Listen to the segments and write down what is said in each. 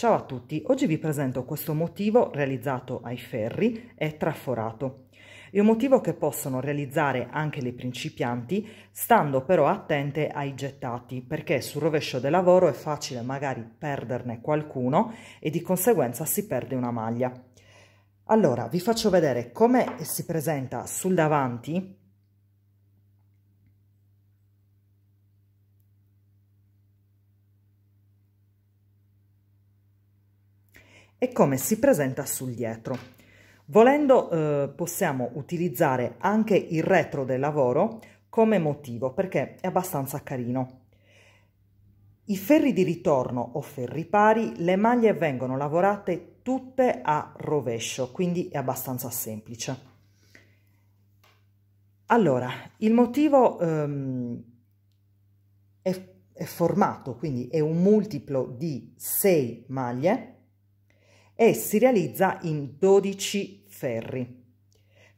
Ciao a tutti, oggi vi presento questo motivo realizzato ai ferri e traforato. È un motivo che possono realizzare anche le principianti, stando però attente ai gettati, perché sul rovescio del lavoro è facile magari perderne qualcuno e di conseguenza si perde una maglia. Allora, vi faccio vedere come si presenta sul davanti e come si presenta sul dietro. Volendo eh, possiamo utilizzare anche il retro del lavoro come motivo perché è abbastanza carino. I ferri di ritorno o ferri pari, le maglie vengono lavorate tutte a rovescio, quindi è abbastanza semplice. Allora, il motivo ehm, è, è formato, quindi è un multiplo di 6 maglie e si realizza in 12 ferri.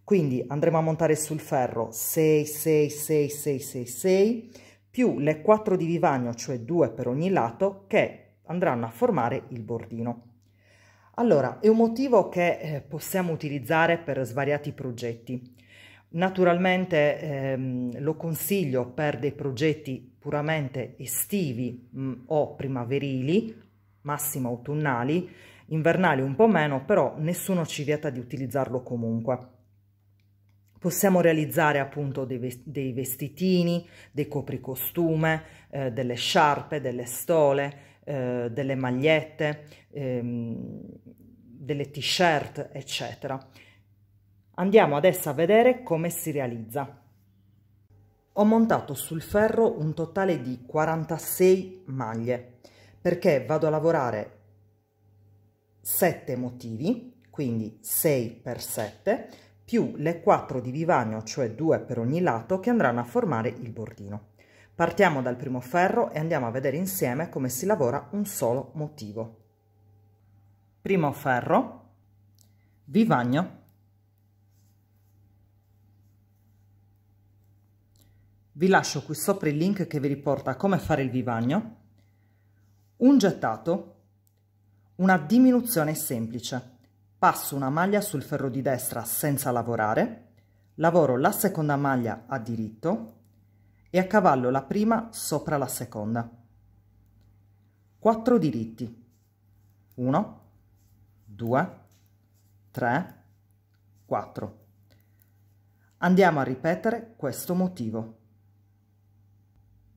Quindi andremo a montare sul ferro 6, 6, 6, 6, 6, 6, più le 4 di vivagno, cioè 2 per ogni lato, che andranno a formare il bordino. Allora, è un motivo che eh, possiamo utilizzare per svariati progetti. Naturalmente ehm, lo consiglio per dei progetti puramente estivi mh, mm, o primaverili, massimo autunnali, invernali un po' meno, però nessuno ci vieta di utilizzarlo comunque. Possiamo realizzare appunto dei, vestitini, dei copricostume, eh, delle sciarpe, delle stole, eh, delle magliette, ehm, delle t-shirt, eccetera. Andiamo adesso a vedere come si realizza. Ho montato sul ferro un totale di 46 maglie perché vado a lavorare 7 motivi, quindi 6 per 7, più le 4 di vivagno, cioè 2 per ogni lato, che andranno a formare il bordino. Partiamo dal primo ferro e andiamo a vedere insieme come si lavora un solo motivo. Primo ferro, vivagno, vi lascio qui sopra il link che vi riporta come fare il vivagno, un gettato, una diminuzione semplice. Passo una maglia sul ferro di destra senza lavorare, lavoro la seconda maglia a diritto e a cavallo la prima sopra la seconda. 4 diritti. 1, 2, 3, 4. Andiamo a ripetere questo motivo.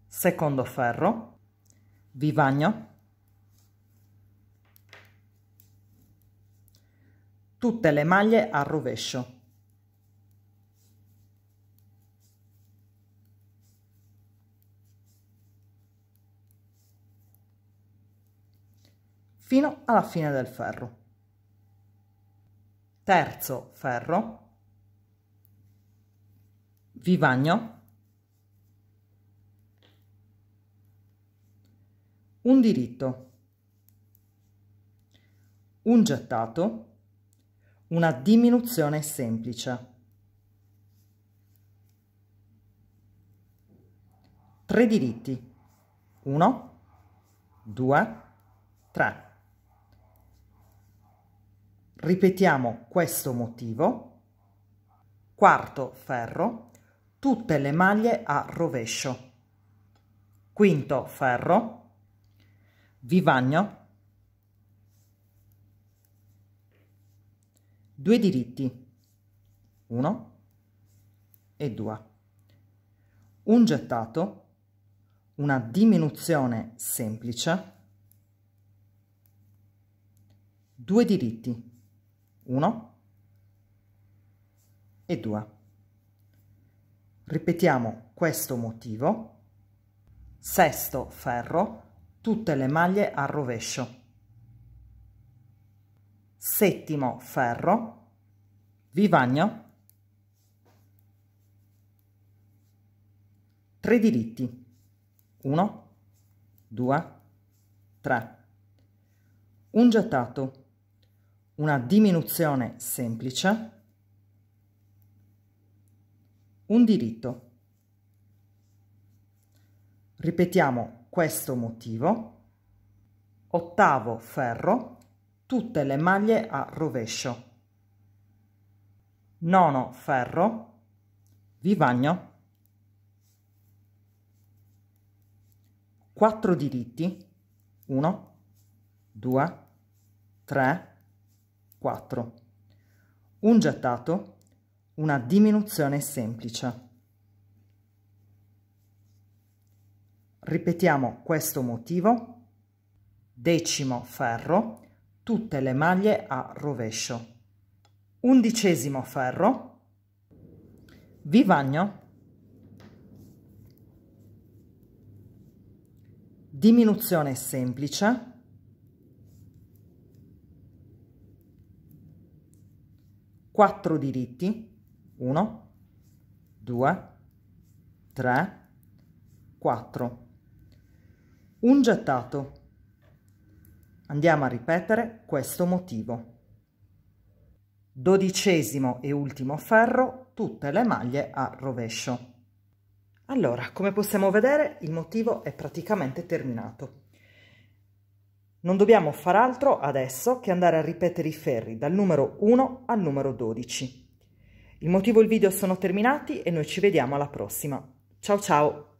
Secondo ferro, vivagno, tutte le maglie al rovescio. fino alla fine del ferro. Terzo ferro, vivagno, un diritto, un gettato, una diminuzione semplice. Tre diritti. 1, 2, 3. Ripetiamo questo motivo. Quarto ferro, tutte le maglie a rovescio. Quinto ferro, vivagno due diritti, uno e due. un gettato, una diminuzione semplice, due diritti, uno e due. Ripetiamo questo motivo, sesto ferro, tutte le maglie a rovescio settimo ferro, vivagno, tre diritti, 1, 2, 3, un gettato, una diminuzione semplice, un diritto. Ripetiamo questo motivo, ottavo ferro, tutte le maglie a rovescio. Nono ferro, vivagno, 4 diritti, 1, 2, 3, 4, un gettato, una diminuzione semplice. Ripetiamo questo motivo, decimo ferro, tutte le maglie a rovescio. Undicesimo ferro, vivagno, diminuzione semplice, quattro diritti, 1, 2, 3, 4, un gettato, Andiamo a ripetere questo motivo. Dodicesimo e ultimo ferro, tutte le maglie a rovescio. Allora, come possiamo vedere, il motivo è praticamente terminato. Non dobbiamo far altro adesso che andare a ripetere i ferri dal numero 1 al numero 12. Il motivo e il video sono terminati e noi ci vediamo alla prossima. Ciao ciao!